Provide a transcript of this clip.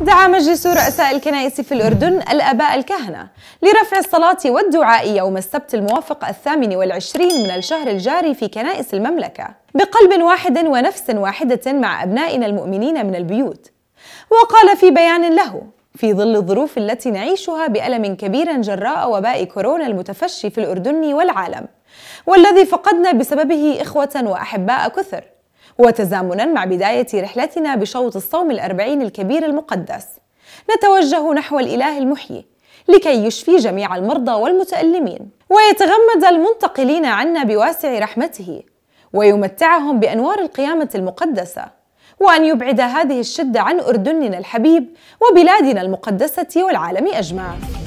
دعا مجلس رؤساء الكنائس في الأردن الأباء الكهنة لرفع الصلاة والدعاء يوم السبت الموافق الثامن والعشرين من الشهر الجاري في كنائس المملكة بقلب واحد ونفس واحدة مع أبنائنا المؤمنين من البيوت وقال في بيان له في ظل الظروف التي نعيشها بألم كبير جراء وباء كورونا المتفشي في الأردن والعالم والذي فقدنا بسببه إخوة وأحباء كثر وتزامنا مع بداية رحلتنا بشوط الصوم الأربعين الكبير المقدس نتوجه نحو الإله المحيي لكي يشفي جميع المرضى والمتألمين ويتغمد المنتقلين عنا بواسع رحمته ويمتعهم بأنوار القيامة المقدسة وأن يبعد هذه الشدة عن أردننا الحبيب وبلادنا المقدسة والعالم أجمع